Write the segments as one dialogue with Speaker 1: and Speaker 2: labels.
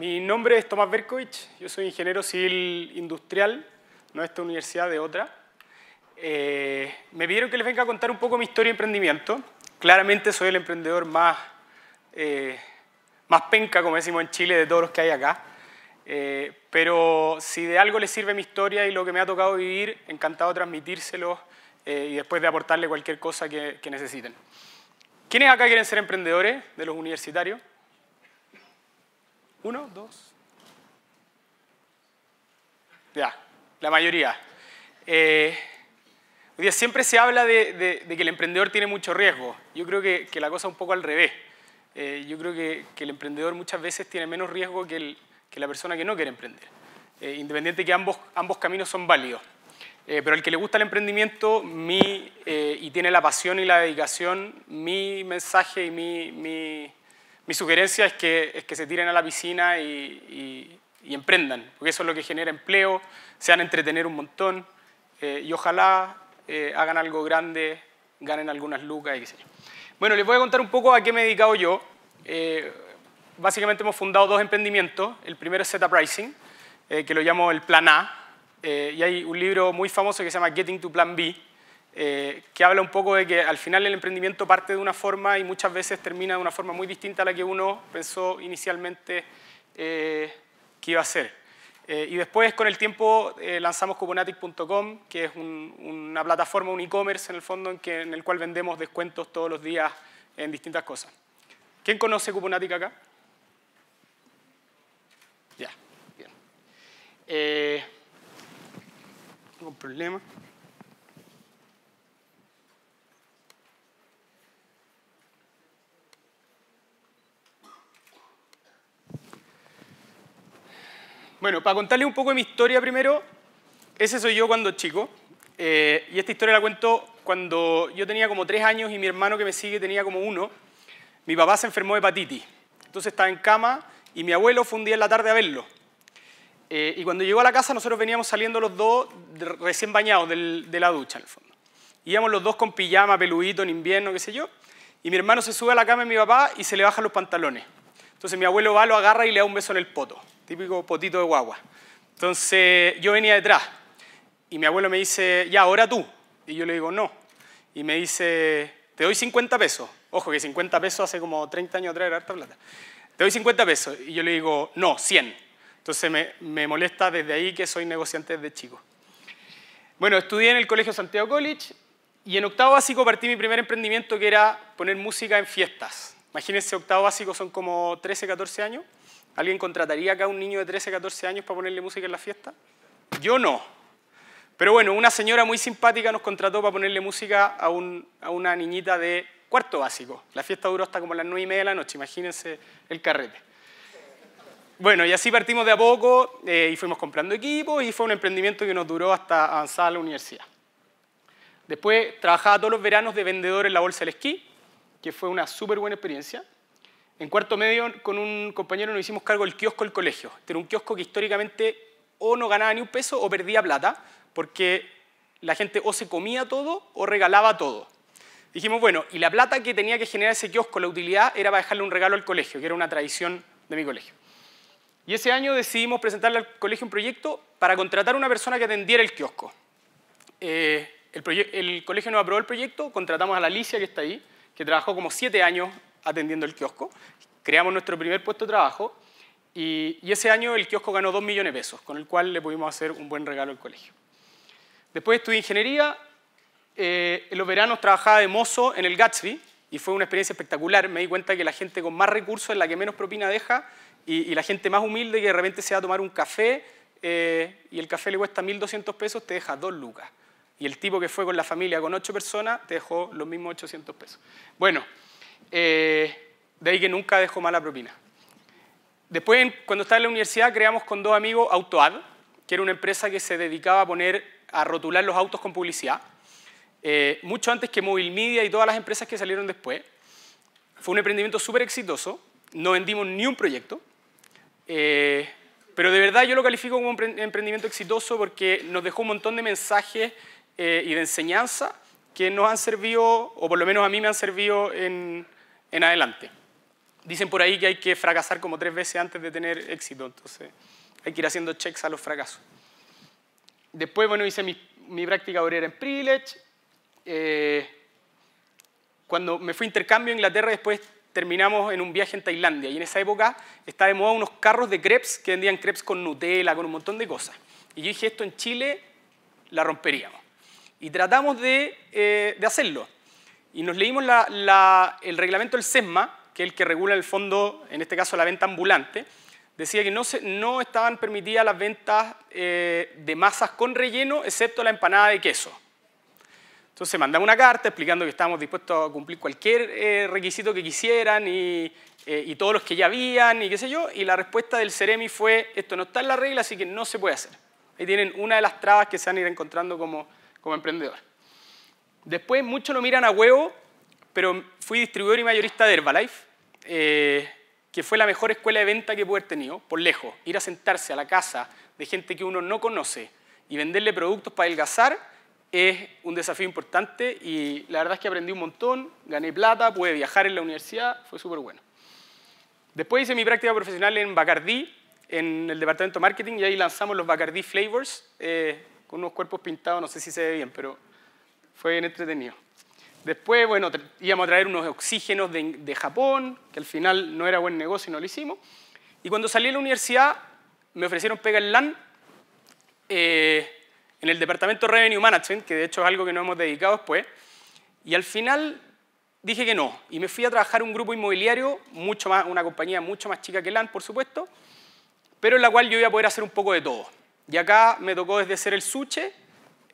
Speaker 1: mi nombre es Tomás Berkovich, yo soy ingeniero civil industrial, no de esta universidad, de otra. Eh, me pidieron que les venga a contar un poco mi historia de emprendimiento. Claramente soy el emprendedor más, eh, más penca, como decimos en Chile, de todos los que hay acá. Eh, pero si de algo les sirve mi historia y lo que me ha tocado vivir, encantado de transmitírselo y después de aportarle cualquier cosa que, que necesiten. ¿Quiénes acá quieren ser emprendedores de los universitarios? Uno, dos. Ya, la mayoría. Eh, siempre se habla de, que el emprendedor tiene mucho riesgo. Yo creo que, la cosa es un poco al revés. Eh, yo creo que, el emprendedor muchas veces tiene menos riesgo que, la persona que no quiere emprender. Eh, independiente que ambos, ambos caminos son válidos. pero al que le gusta el emprendimiento y tiene la pasión y la dedicación, mi mensaje y mi, mi sugerencia es que, es que se tiren a la piscina y, emprendan, porque eso es lo que genera empleo, sean van a entretener un montón eh, y ojalá eh, hagan algo grande, ganen algunas lucas y qué sé yo. Bueno, les voy a contar un poco a qué me he dedicado yo. Eh, básicamente hemos fundado dos emprendimientos. El primero es Zeta Pricing, que lo llamo el Plan A, y hay un libro muy famoso que se llama Getting to Plan B, eh, que habla un poco de que al final el emprendimiento parte de una forma y muchas veces termina de una forma muy distinta a la que uno pensó inicialmente eh, que iba a ser. Eh, y después, con el tiempo, lanzamos Cuponatic.com, que es una plataforma, un e-commerce en el fondo, en, el cual vendemos descuentos todos los días en distintas cosas. ¿Quién conoce Cuponatic acá? Ya, bien. no problema. Bueno, para contarle un poco de mi historia primero, ese soy yo cuando chico. Eh, y esta historia la cuento cuando yo tenía como tres años y mi hermano que me sigue tenía como uno. Mi papá se enfermó de hepatitis. Entonces estaba en cama y mi abuelo fue un día en la tarde a verlo. Eh, y cuando llegó a la casa nosotros veníamos saliendo los dos recién bañados del, de la ducha, en fondo. Íbamos los dos con pijama, peludito, en invierno, qué sé yo. Y mi hermano se sube a la cama de mi papá y se le bajan los pantalones. Entonces mi abuelo va, lo agarra y le da un beso en el poto típico potito de guagua. Entonces yo venía detrás y mi abuelo me dice, ya, ahora tú. Y yo le digo, no. Y me dice, te doy 50 pesos. Ojo, que 50 pesos hace como 30 años atrás era harta plata. Te doy 50 pesos. Y yo le digo, no, 100. Entonces me, me molesta desde ahí que soy negociante desde chico. Bueno, estudié en el Colegio Santiago College y en octavo básico partí mi primer emprendimiento que era poner música en fiestas. Imagínense, octavo básico son como 13, 14 años. ¿Alguien contrataría acá a un niño de 13, 14 años para ponerle música en la fiesta? Yo no. Pero bueno, una señora muy simpática nos contrató para ponerle música a, una niñita de cuarto básico. La fiesta duró hasta como las 9 y media de la noche, imagínense el carrete. Bueno, y así partimos de a poco eh, y fuimos comprando equipos y fue un emprendimiento que nos duró hasta a la universidad. Después trabajaba todos los veranos de vendedor en la bolsa del esquí, que fue una súper buena experiencia. En cuarto medio, con un compañero nos hicimos cargo del kiosco del colegio. Este era un kiosco que históricamente o no ganaba ni un peso o perdía plata, porque la gente o se comía todo o regalaba todo. Dijimos, bueno, y la plata que tenía que generar ese kiosco, la utilidad, era para dejarle un regalo al colegio, que era una tradición de mi colegio. Y ese año decidimos presentarle al colegio un proyecto para contratar a una persona que atendiera el kiosco. Eh, el, el, colegio nos aprobó el proyecto, contratamos a la Alicia, que está ahí, que trabajó como siete años atendiendo el kiosco. Creamos nuestro primer puesto de trabajo y, ese año el kiosco ganó 2 millones de pesos, con el cual le pudimos hacer un buen regalo al colegio. Después estudié ingeniería, eh, en los veranos trabajaba de mozo en el Gatsby y fue una experiencia espectacular. Me di cuenta que la gente con más recursos es la que menos propina deja y, la gente más humilde que de repente se va a tomar un café eh, y el café le cuesta 1.200 pesos, te deja dos lucas. Y el tipo que fue con la familia con ocho personas te dejó los mismos 800 pesos. Bueno, eh, de ahí que nunca dejó mala propina. Después, cuando estaba en la universidad, creamos con dos amigos AutoAd, que era una empresa que se dedicaba a poner, a rotular los autos con publicidad, eh, mucho antes que Mobile Media y todas las empresas que salieron después. Fue un emprendimiento súper exitoso, no vendimos ni un proyecto, eh, pero de verdad yo lo califico como un emprendimiento exitoso porque nos dejó un montón de mensajes y de enseñanza que nos han servido, o por lo menos a mí me han servido en, en adelante. Dicen por ahí que hay que fracasar como tres veces antes de tener éxito, entonces hay que ir haciendo checks a los fracasos. Después, bueno, hice mi, práctica obrera en Privilege. Eh, cuando me fui a intercambio a Inglaterra, después terminamos en un viaje en Tailandia. Y en esa época estaba de moda unos carros de crepes que vendían crepes con Nutella, con un montón de cosas. Y yo dije, esto en Chile la romperíamos. Y tratamos de eh, hacerlo y nos leímos el reglamento del SESMA, que es el que regula el fondo, en este caso la venta ambulante, decía que no, se, no estaban permitidas las ventas eh, de masas con relleno, excepto la empanada de queso. Entonces mandamos una carta explicando que estábamos dispuestos a cumplir cualquier eh, requisito que quisieran eh, y, todos los que ya habían y qué sé yo, y la respuesta del Ceremi fue, esto no está en la regla, así que no se puede hacer. Ahí tienen una de las trabas que se van a ir encontrando como, como emprendedor. Después muchos lo miran a huevo, pero fui distribuidor y mayorista de Herbalife, eh, que fue la mejor escuela de venta que pude haber tenido, por lejos. Ir a sentarse a la casa de gente que uno no conoce y venderle productos para adelgazar es un desafío importante y la verdad es que aprendí un montón, gané plata, pude viajar en la universidad, fue súper bueno. Después hice mi práctica profesional en Bacardí, en el departamento de marketing, y ahí lanzamos los Bacardí Flavors, eh, con unos cuerpos pintados, no sé si se ve bien, pero fue bien entretenido. Después, bueno, íbamos a traer unos oxígenos de, Japón, que al final no era buen negocio y no lo hicimos. Y cuando salí de la universidad, me ofrecieron pega en LAN eh, en el departamento Revenue Management, que de hecho es algo que no hemos dedicado después. Y al final dije que no. Y me fui a trabajar un grupo inmobiliario, mucho más, una compañía mucho más chica que LAN, por supuesto, pero en la cual yo iba a poder hacer un poco de todo. Y acá me tocó desde ser el suche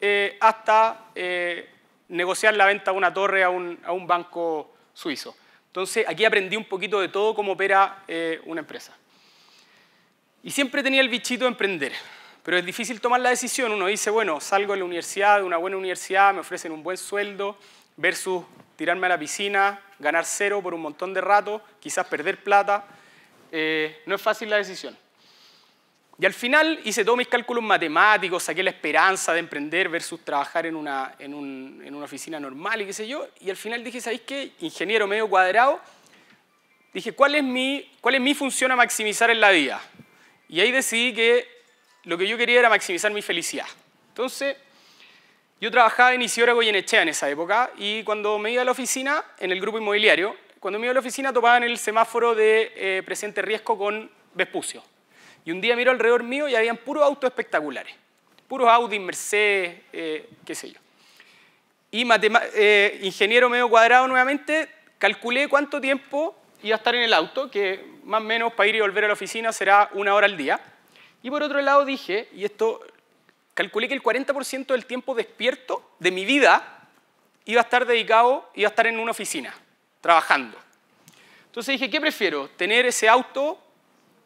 Speaker 1: eh, hasta eh, negociar la venta de una torre a un, banco suizo. Entonces, aquí aprendí un poquito de todo cómo opera eh, una empresa. Y siempre tenía el bichito de emprender, pero es difícil tomar la decisión. Uno dice, bueno, salgo de la universidad, de una buena universidad, me ofrecen un buen sueldo, versus tirarme a la piscina, ganar cero por un montón de rato, quizás perder plata. no es fácil la decisión. Y al final hice todos mis cálculos matemáticos, saqué la esperanza de emprender versus trabajar en una, oficina normal y qué sé yo. Y al final dije, ¿sabéis qué? Ingeniero medio cuadrado. Dije, ¿cuál es, mi, función a maximizar en la vida? Y ahí decidí que lo que yo quería era maximizar mi felicidad. Entonces, yo trabajaba en Isidora Goyenechea en esa época y cuando me iba a la oficina, en el grupo inmobiliario, cuando me iba a la oficina topaba en el semáforo de eh, presente riesgo con Vespucio. Y un día miro alrededor mío y habían puros autos espectaculares. Puros Audi, Mercedes, eh, qué sé yo. Y eh, ingeniero medio cuadrado nuevamente, calculé cuánto tiempo iba a estar en el auto, que más o menos para ir y volver a la oficina será una hora al día. Y por otro lado dije, y esto calculé que el 40% del tiempo despierto de mi vida iba a estar dedicado, iba a estar en una oficina, trabajando. Entonces dije, ¿qué prefiero? ¿Tener ese auto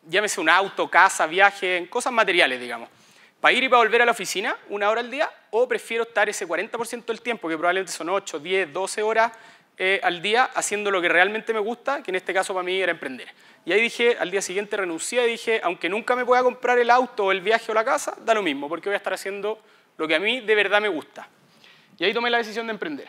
Speaker 1: llámese un auto, casa, viaje, cosas materiales, digamos, para ir y para volver a la oficina una hora al día, o prefiero estar ese 40% del tiempo, que probablemente son 8, 10, 12 horas eh, al día, haciendo lo que realmente me gusta, que en este caso para mí era emprender. Y ahí dije, al día siguiente renuncié y dije, aunque nunca me pueda comprar el auto, o el viaje o la casa, da lo mismo, porque voy a estar haciendo lo que a mí de verdad me gusta. Y ahí tomé la decisión de emprender.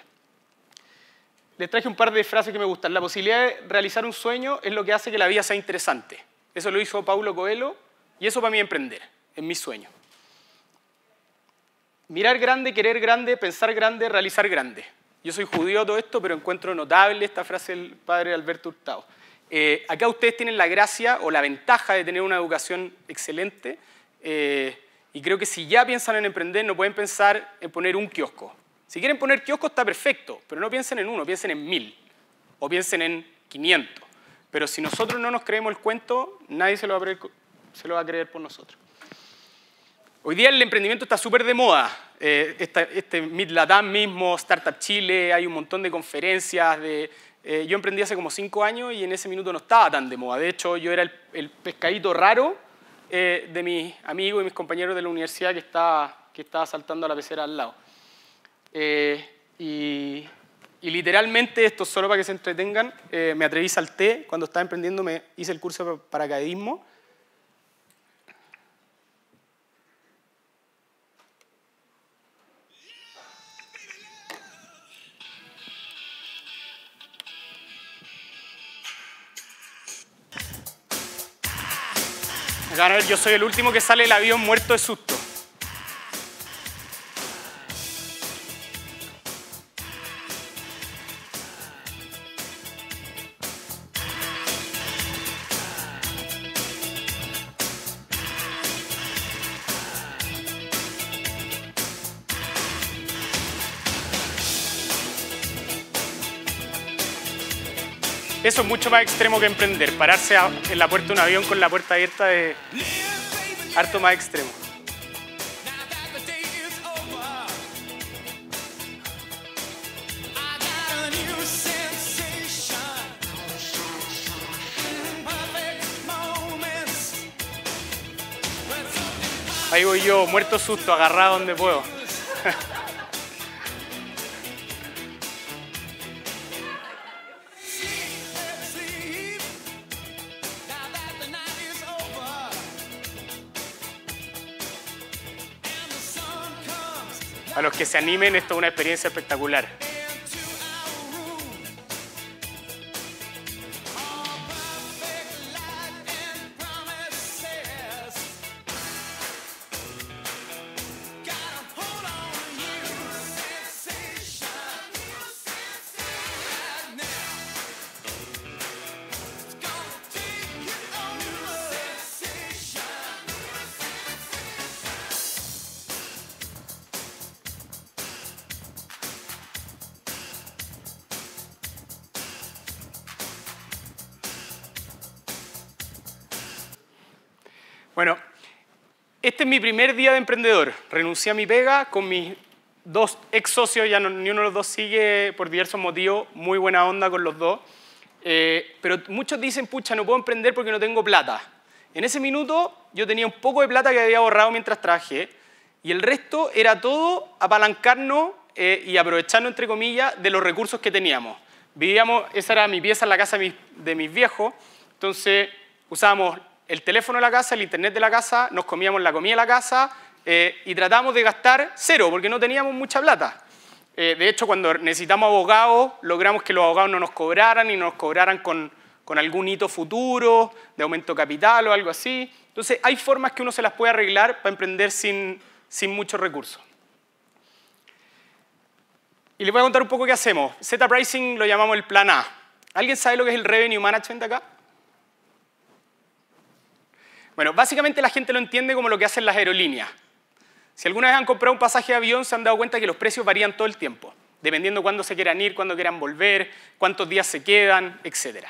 Speaker 1: Les traje un par de frases que me gustan. La posibilidad de realizar un sueño es lo que hace que la vida sea interesante. Eso lo hizo Paulo Coelho y eso para mí emprender, es mi sueño. Mirar grande, querer grande, pensar grande, realizar grande. Yo soy judío todo esto, pero encuentro notable esta frase del padre Alberto Hurtado. Eh, acá ustedes tienen la gracia o la ventaja de tener una educación excelente eh, y creo que si ya piensan en emprender no pueden pensar en poner un kiosco. Si quieren poner kiosco está perfecto, pero no piensen en uno, piensen en mil o piensen en 500. Pero si nosotros no nos creemos el cuento, nadie se lo va a creer, se lo va a creer por nosotros. Hoy día el emprendimiento está súper de moda. Eh, este Midlatam mismo, Startup Chile, hay un montón de conferencias. De, eh, yo emprendí hace como cinco años y en ese minuto no estaba tan de moda. De hecho, yo era el, pescadito raro eh, de mis amigos y mis compañeros de la universidad que estaba, que estaba saltando a la pecera al lado. y y literalmente, esto solo para que se entretengan, eh, me atreví al té cuando estaba emprendiendo, me hice el curso de paracaidismo. yo soy el último que sale del avión muerto de susto. mucho más extremo que emprender. Pararse en la puerta de un avión con la puerta abierta es harto más extremo. Ahí voy yo, muerto susto, agarrado donde puedo. A los que se animen, esto es una experiencia espectacular. Bueno, este es mi primer día de emprendedor. Renuncié a mi pega con mis dos ex socios, ya ni uno de los dos sigue por diversos motivos, muy buena onda con los dos. Eh, pero muchos dicen, pucha, no puedo emprender porque no tengo plata. En ese minuto yo tenía un poco de plata que había ahorrado mientras trabajé y el resto era todo apalancarnos eh, y aprovecharnos, entre comillas, de los recursos que teníamos. Vivíamos, esa era mi pieza en la casa de mis, de mis viejos, entonces usábamos el teléfono de la casa, el internet de la casa, nos comíamos la comida de la casa eh, y tratamos de gastar cero porque no teníamos mucha plata. Eh, de hecho, cuando necesitamos abogados, logramos que los abogados no nos cobraran y nos cobraran con, algún hito futuro, de aumento capital o algo así. Entonces, hay formas que uno se las puede arreglar para emprender sin, sin muchos recursos. Y les voy a contar un poco qué hacemos. Z Pricing lo llamamos el plan A. ¿Alguien sabe lo que es el Revenue Management acá? Bueno, básicamente la gente lo entiende como lo que hacen las aerolíneas. Si alguna vez han comprado un pasaje de avión, se han dado cuenta que los precios varían todo el tiempo, dependiendo cuándo se quieran ir, cuándo quieran volver, cuántos días se quedan, etc.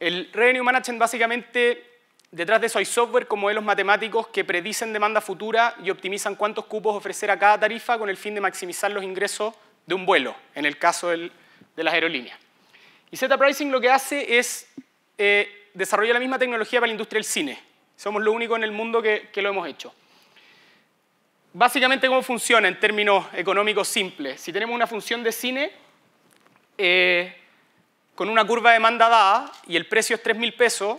Speaker 1: El revenue management básicamente Detrás de eso hay software con los matemáticos que predicen demanda futura y optimizan cuántos cupos ofrecer a cada tarifa con el fin de maximizar los ingresos de un vuelo, en el caso de las aerolíneas. Y Z Pricing lo que hace es eh, desarrollar la misma tecnología para la industria del cine. Somos lo único en el mundo que, lo hemos hecho. Básicamente, ¿cómo funciona en términos económicos simples? Si tenemos una función de cine eh, con una curva de demanda dada y el precio es 3.000 pesos,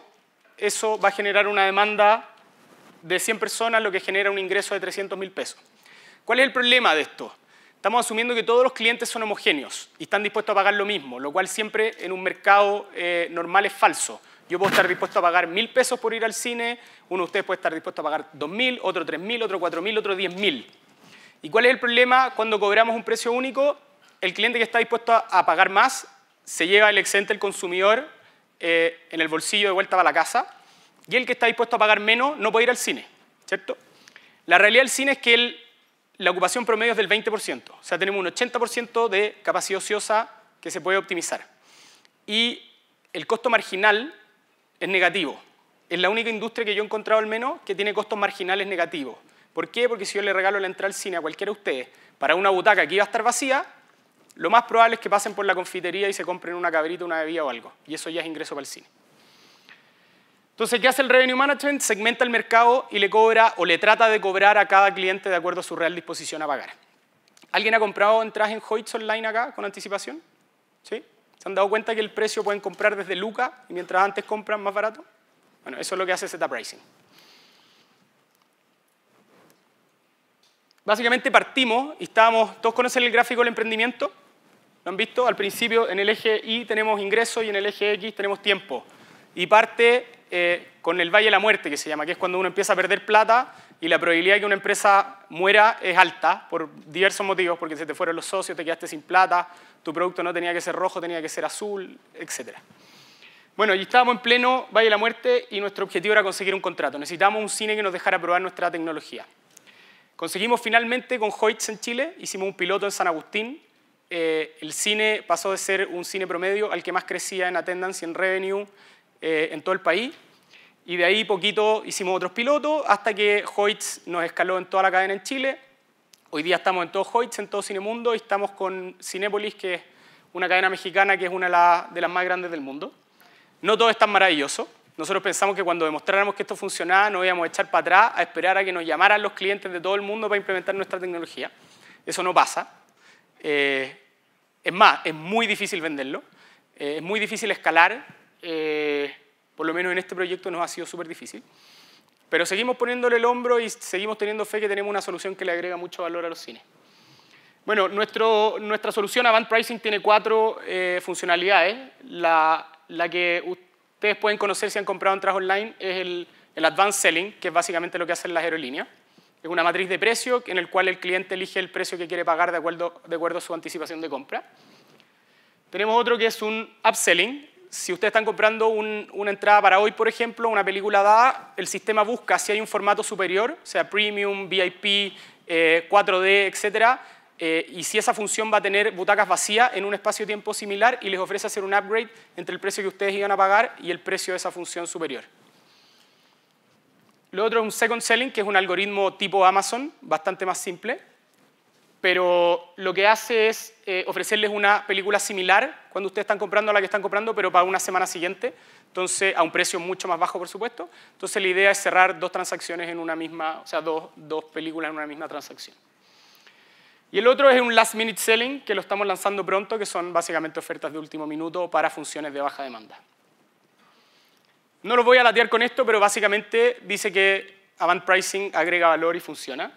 Speaker 1: eso va a generar una demanda de 100 personas, lo que genera un ingreso de 300.000 pesos. ¿Cuál es el problema de esto? Estamos asumiendo que todos los clientes son homogéneos y están dispuestos a pagar lo mismo, lo cual siempre en un mercado eh, normal es falso. Yo puedo estar dispuesto a pagar mil pesos por ir al cine, uno de ustedes puede estar dispuesto a pagar dos mil, otro tres mil, otro cuatro mil, otro diez mil. ¿Y cuál es el problema cuando cobramos un precio único? El cliente que está dispuesto a, pagar más se lleva el excedente del consumidor eh, en el bolsillo de vuelta para la casa y el que está dispuesto a pagar menos no puede ir al cine, ¿cierto? La realidad del cine es que el, la ocupación promedio es del 20%, o sea, tenemos un 80% de capacidad ociosa que se puede optimizar. Y el costo marginal es negativo. Es la única industria que yo he encontrado al menos que tiene costos marginales negativos. ¿Por qué? Porque si yo le regalo la entrada al cine a cualquiera de ustedes para una butaca que iba a estar vacía, lo más probable es que pasen por la confitería y se compren una cabrita, una bebida o algo. Y eso ya es ingreso para el cine. Entonces, ¿qué hace el Revenue Management? Segmenta el mercado y le cobra o le trata de cobrar a cada cliente de acuerdo a su real disposición a pagar. ¿Alguien ha comprado entradas en Hoyts online acá con anticipación? ¿Sí? ¿Se han dado cuenta que el precio pueden comprar desde Luca y mientras antes compran más barato? Bueno, eso es lo que hace Z Pricing. Básicamente partimos y estábamos, ¿todos conocen el gráfico del emprendimiento? ¿Lo han visto? Al principio en el eje Y tenemos ingresos y en el eje X tenemos tiempo. Y parte eh, con el Valle de la Muerte, que se llama, que es cuando uno empieza a perder plata y la probabilidad de que una empresa muera es alta por diversos motivos, porque se te fueron los socios, te quedaste sin plata, tu producto no tenía que ser rojo, tenía que ser azul, etc. Bueno, y estábamos en pleno Valle de la Muerte y nuestro objetivo era conseguir un contrato. Necesitábamos un cine que nos dejara probar nuestra tecnología. Conseguimos finalmente con Hoyts en Chile, hicimos un piloto en San Agustín. Eh, el cine pasó de ser un cine promedio al que más crecía en attendance y en revenue eh, en todo el país y de ahí poquito hicimos otros pilotos hasta que Hoyts nos escaló en toda la cadena en Chile. Hoy día estamos en todo Hoyts, en todo Cinemundo y estamos con Cinépolis, que es una cadena mexicana que es una de, las más grandes del mundo. No todo es tan maravilloso. Nosotros pensamos que cuando demostráramos que esto funcionaba nos íbamos a echar para atrás a esperar a que nos llamaran los clientes de todo el mundo para implementar nuestra tecnología. Eso no pasa. Eh, es más, es muy difícil venderlo. Eh, es muy difícil escalar. Eh, por lo menos en este proyecto nos ha sido súper difícil. Pero seguimos poniéndole el hombro y seguimos teniendo fe que tenemos una solución que le agrega mucho valor a los cines. Bueno, nuestra solución Avant Pricing tiene cuatro eh, funcionalidades. La, que ustedes pueden conocer si han comprado entradas online es el, Advanced Selling, que es básicamente lo que hacen las aerolíneas. Es una matriz de precio en el cual el cliente elige el precio que quiere pagar de acuerdo, de acuerdo a su anticipación de compra. Tenemos otro que es un upselling, si ustedes están comprando una entrada para hoy, por ejemplo, una película dada, el sistema busca si hay un formato superior, sea premium, VIP, 4D, eh, etcétera, eh, y si esa función va a tener butacas vacías en un espacio-tiempo similar y les ofrece hacer un upgrade entre el precio que ustedes iban a pagar y el precio de esa función superior. Lo otro es un second selling, que es un algoritmo tipo Amazon, bastante más simple pero lo que hace es eh, ofrecerles una película similar cuando ustedes están comprando a la que están comprando, pero para una semana siguiente, entonces a un precio mucho más bajo, por supuesto. Entonces la idea es cerrar dos transacciones en una misma, o sea, dos, dos películas en una misma transacción. Y el otro es un last minute selling, que lo estamos lanzando pronto, que son básicamente ofertas de último minuto para funciones de baja demanda. No los voy a latear con esto, pero básicamente dice que Avant Pricing agrega valor y funciona.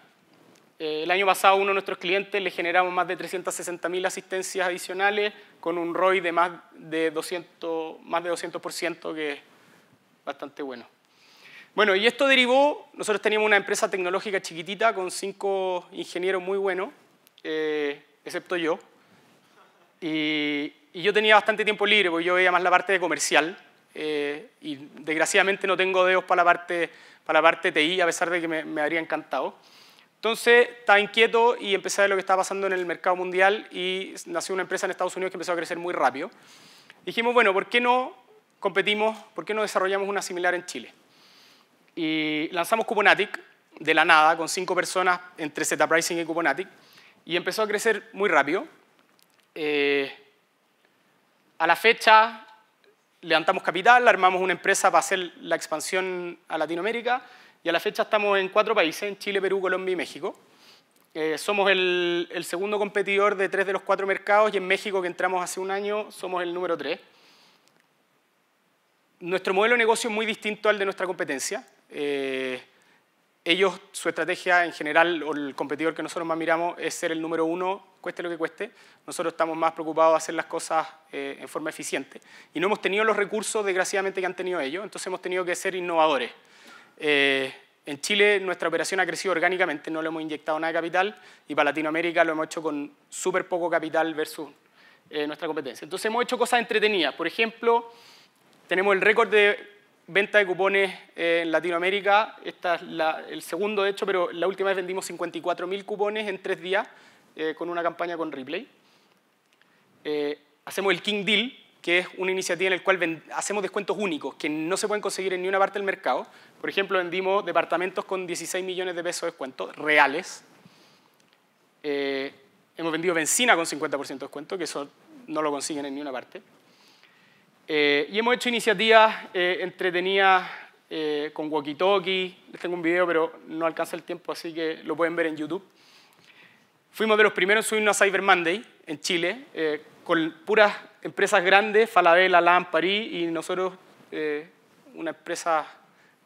Speaker 1: Eh, el año pasado uno de nuestros clientes le generamos más de 360.000 asistencias adicionales con un ROI de más de 200%, que es bastante bueno. Bueno, y esto derivó, nosotros teníamos una empresa tecnológica chiquitita con cinco ingenieros muy buenos, eh, excepto yo, y, yo tenía bastante tiempo libre, porque yo veía más la parte comercial, eh, y desgraciadamente no tengo dedos para la parte, para la parte TI, a pesar de que me habría encantado. Entonces estaba inquieto y empecé a ver lo que estaba pasando en el mercado mundial y nació una empresa en Estados Unidos que empezó a crecer muy rápido. Dijimos, bueno, ¿por qué no competimos, por qué no desarrollamos una similar en Chile? Y lanzamos Cuponatic de la nada con cinco personas entre Z Pricing y Cuponatic y empezó a crecer muy rápido. Eh, a la fecha levantamos capital, armamos una empresa para hacer la expansión a Latinoamérica y a la fecha estamos en cuatro países, en Chile, Perú, Colombia y México. Eh, somos el, segundo competidor de tres de los cuatro mercados y en México, que entramos hace un año, somos el número tres. Nuestro modelo de negocio es muy distinto al de nuestra competencia. Eh, ellos, su estrategia en general, o el competidor que nosotros más miramos, es ser el número uno, cueste lo que cueste. Nosotros estamos más preocupados de hacer las cosas eh, en forma eficiente. Y no hemos tenido los recursos, desgraciadamente, que han tenido ellos. Entonces hemos tenido que ser innovadores. Eh, en Chile nuestra operación ha crecido orgánicamente, no le hemos inyectado nada de capital y para Latinoamérica lo hemos hecho con súper poco capital versus eh, nuestra competencia. Entonces hemos hecho cosas entretenidas. Por ejemplo, tenemos el récord de venta de cupones eh, en Latinoamérica. Esta es la, el segundo, de hecho, pero la última vez vendimos 54.000 cupones en tres días con una campaña con Replay. hacemos el King Deal, que es una iniciativa en la cual hacemos descuentos únicos que no se pueden conseguir en ninguna parte del mercado. Por ejemplo, vendimos departamentos con 16 millones de pesos de descuento reales. Eh, hemos vendido benzina con 50% de descuento, que eso no lo consiguen en ninguna parte. Eh, y hemos hecho iniciativas eh, entretenidas con walkie-talkie. Les tengo un video, pero no alcanza el tiempo, así que lo pueden ver en YouTube. Fuimos de los primeros en subirnos a Cyber Monday, en Chile, eh, con puras empresas grandes, Falabella, LAM, y nosotros eh, una empresa,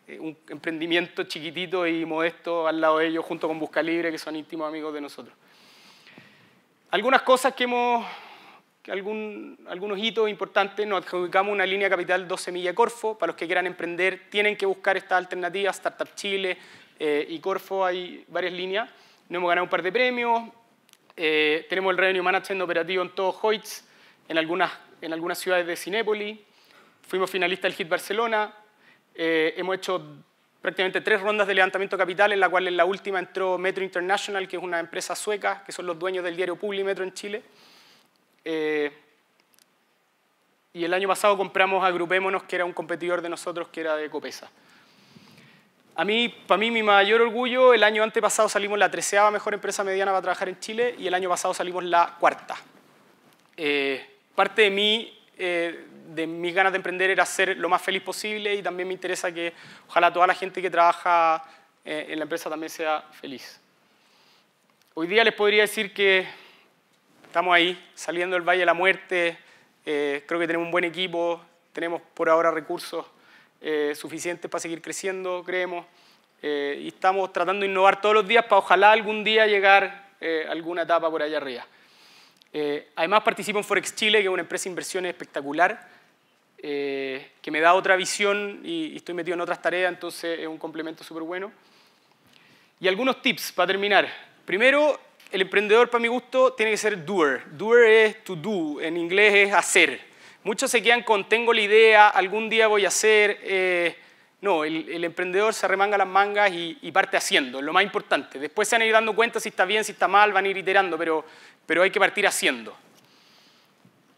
Speaker 1: eh, un emprendimiento chiquitito y modesto al lado de ellos, junto con Buscalibre, que son íntimos amigos de nosotros. Algunas cosas que hemos, algún, algunos hitos importantes, nos adjudicamos una línea capital 12 milla Corfo, para los que quieran emprender tienen que buscar estas alternativas, Startup Chile y Corfo, hay varias líneas. Nos hemos ganado un par de premios, eh, tenemos el Revenue Management operativo en todo Hoyts, en algunas, en algunas ciudades de Cinépolis. Fuimos finalistas del HIT Barcelona. Eh, hemos hecho prácticamente tres rondas de levantamiento capital, en la cual en la última entró Metro International, que es una empresa sueca, que son los dueños del diario Metro en Chile. Eh, y el año pasado compramos a Grupémonos, que era un competidor de nosotros, que era de Copesa. A mí, para mí, mi mayor orgullo, el año antepasado salimos la treceava mejor empresa mediana para trabajar en Chile y el año pasado salimos la cuarta. Eh, parte de mí, eh, de mis ganas de emprender era ser lo más feliz posible y también me interesa que ojalá toda la gente que trabaja eh, en la empresa también sea feliz. Hoy día les podría decir que estamos ahí, saliendo del Valle de la Muerte, creo que tenemos un buen equipo, tenemos por ahora recursos eh, suficiente para seguir creciendo, creemos, eh, y estamos tratando de innovar todos los días para ojalá algún día llegar a eh, alguna etapa por allá arriba. además participo en Forex Chile, que es una empresa de inversiones espectacular, que me da otra visión y, y, estoy metido en otras tareas, entonces es un complemento súper bueno. Y algunos tips para terminar. Primero, el emprendedor, para mi gusto, tiene que ser doer. Doer es to do, en inglés es hacer. Muchos se quedan con tengo la idea, algún día voy a hacer. Eh, no, el, emprendedor se remanga las mangas y, parte haciendo, lo más importante. Después se van a ir dando cuenta si está bien, si está mal, van a ir iterando, pero, pero hay que partir haciendo.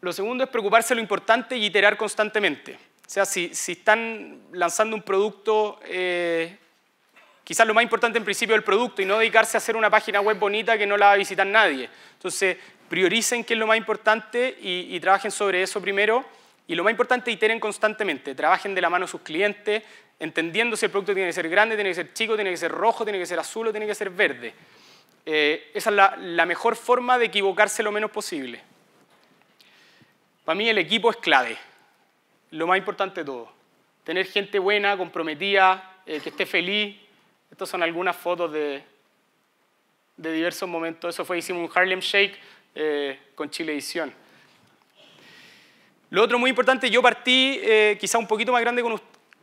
Speaker 1: Lo segundo es preocuparse de lo importante y iterar constantemente. O sea, si, están lanzando un producto, eh, quizás lo más importante en principio es el producto y no dedicarse a hacer una página web bonita que no la va a visitar nadie. Entonces, prioricen qué es lo más importante y, trabajen sobre eso primero. Y lo más importante, iteren constantemente, trabajen de la mano sus clientes, entendiendo si el producto tiene que ser grande, tiene que ser chico, tiene que ser rojo, tiene que ser azul o tiene que ser verde. Eh, esa es la, mejor forma de equivocarse lo menos posible. Para mí el equipo es clave, lo más importante de todo. Tener gente buena, comprometida, eh, que esté feliz. Estas son algunas fotos de, de diversos momentos. Eso fue, hicimos un Harlem Shake eh, con Chilevisión. Lo otro muy importante, yo partí eh, quizá un poquito más grande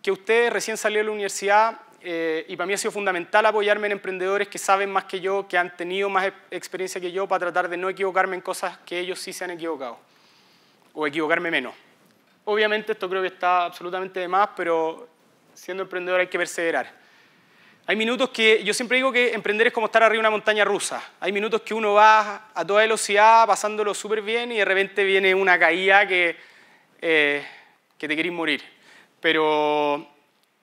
Speaker 1: que ustedes, recién salí de la universidad eh, y para mí ha sido fundamental apoyarme en emprendedores que saben más que yo, que han tenido más experiencia que yo para tratar de no equivocarme en cosas que ellos sí se han equivocado o equivocarme menos. Obviamente esto creo que está absolutamente de más, pero siendo emprendedor hay que perseverar. Hay minutos que yo siempre digo que emprender es como estar arriba de una montaña rusa. Hay minutos que uno va a toda velocidad, pasándolo súper bien y de repente viene una caída que, eh, que te querís morir. Pero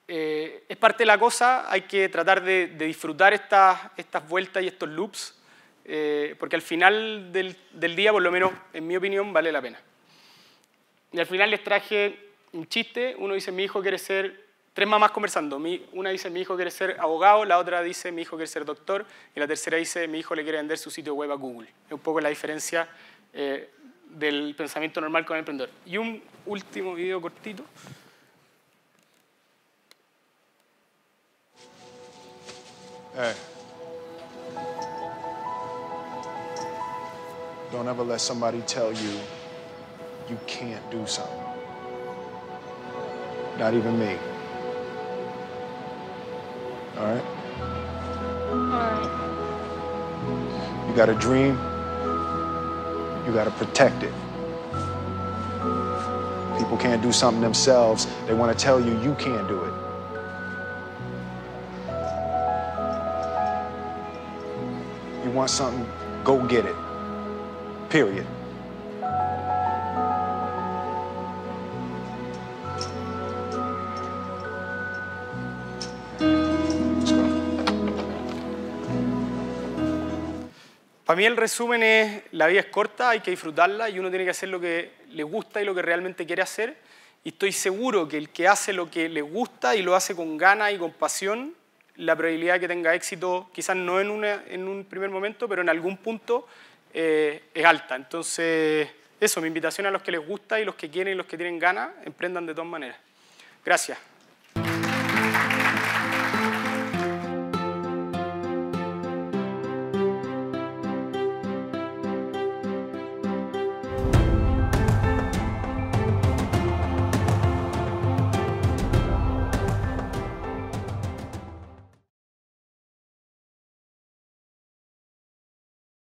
Speaker 1: eh, es parte de la cosa, hay que tratar de, disfrutar estas, estas vueltas y estos loops, eh, porque al final del día, por lo menos en mi opinión, vale la pena. Y al final les traje un chiste, uno dice, mi hijo quiere ser tres mamás conversando. una dice, mi hijo quiere ser abogado, la otra dice, mi hijo quiere ser doctor, y la tercera dice, mi hijo le quiere vender su sitio web a Google. Es un poco la diferencia eh, del pensamiento normal con el emprendedor. Y un último video cortito. Hey. let somebody tell you you can't do something. me. All right? All right. You got a dream, you got to protect it. People can't do something themselves, they want to tell you you can't do it. You want something, go get it. Period. Para mí el resumen es, la vida es corta, hay que disfrutarla y uno tiene que hacer lo que le gusta y lo que realmente quiere hacer. Y estoy seguro que el que hace lo que le gusta y lo hace con gana y con pasión, la probabilidad de que tenga éxito, quizás no en, en un primer momento, pero en algún punto, eh, es alta. Entonces, eso, mi invitación a los que les gusta y los que quieren y los que tienen ganas, emprendan de todas maneras. Gracias.